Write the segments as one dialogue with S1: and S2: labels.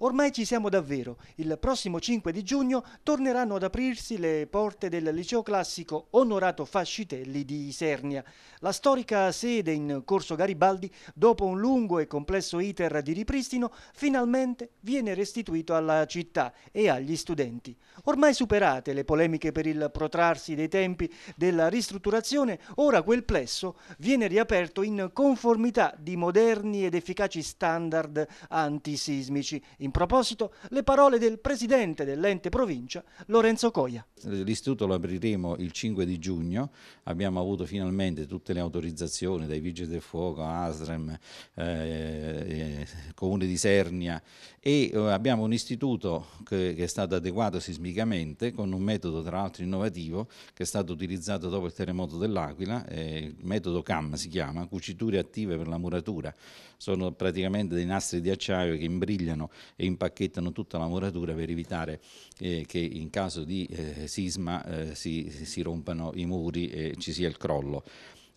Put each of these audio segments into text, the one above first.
S1: Ormai ci siamo davvero. Il prossimo 5 di giugno torneranno ad aprirsi le porte del liceo classico Onorato Fascitelli di Isernia. La storica sede in Corso Garibaldi, dopo un lungo e complesso iter di ripristino, finalmente viene restituito alla città e agli studenti. Ormai superate le polemiche per il protrarsi dei tempi della ristrutturazione, ora quel plesso viene riaperto in conformità di moderni ed efficaci standard antisismici in proposito, le parole del presidente dell'ente provincia, Lorenzo Coia.
S2: L'istituto lo apriremo il 5 di giugno, abbiamo avuto finalmente tutte le autorizzazioni dai Vigili del Fuoco, ASREM, eh, comune di Sernia e eh, abbiamo un istituto che, che, è stato adeguato sismicamente con un metodo tra l'altro innovativo che è stato utilizzato dopo il terremoto dell'Aquila, eh, il metodo CAM si chiama, cuciture attive per la muratura, sono praticamente dei nastri di acciaio che imbrigliano e impacchettano tutta la muratura per evitare eh, che in caso di eh, sisma eh, si, si rompano i muri e ci sia il crollo.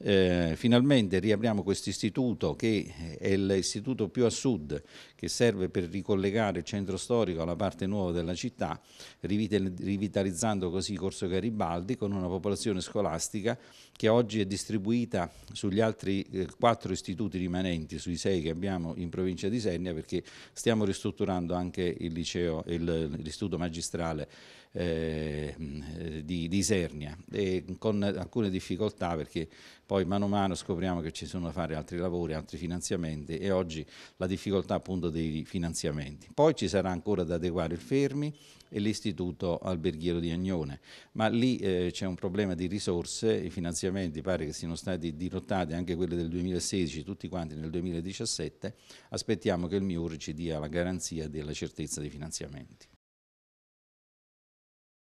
S2: Eh, finalmente riapriamo questo istituto che eh, è l'istituto più a sud che serve per ricollegare il centro storico alla parte nuova della città, rivitalizzando così Corso Garibaldi con una popolazione scolastica che oggi è distribuita sugli altri eh, quattro istituti rimanenti, sui sei che abbiamo in provincia di Sernia perché stiamo ristrutturando anche il liceo, l'istituto magistrale eh, eh, di, di Isernia, con alcune difficoltà perché poi mano a mano scopriamo che ci sono da fare altri lavori, altri finanziamenti e oggi la difficoltà appunto dei finanziamenti. Poi ci sarà ancora da adeguare il Fermi e l'istituto alberghiero di Agnone, ma lì eh, c'è un problema di risorse, i finanziamenti pare che siano stati dirottati anche quelli del 2016, tutti quanti nel 2017, aspettiamo che il MIUR ci dia la garanzia della certezza dei finanziamenti.